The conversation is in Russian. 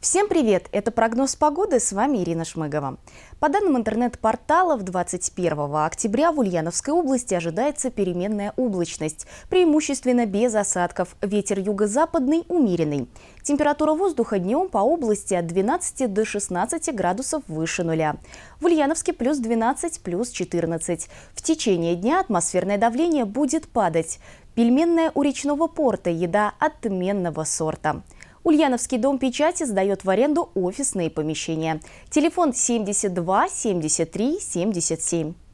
Всем привет! Это прогноз погоды, с вами Ирина Шмыгова. По данным интернет-порталов, 21 октября в Ульяновской области ожидается переменная облачность, преимущественно без осадков, ветер юго-западный умеренный. Температура воздуха днем по области от 12 до 16 градусов выше нуля. В Ульяновске плюс 12, плюс 14. В течение дня атмосферное давление будет падать. Пельменная у речного порта – еда отменного сорта. Ульяновский дом печати сдает в аренду офисные помещения. Телефон 72 73 77.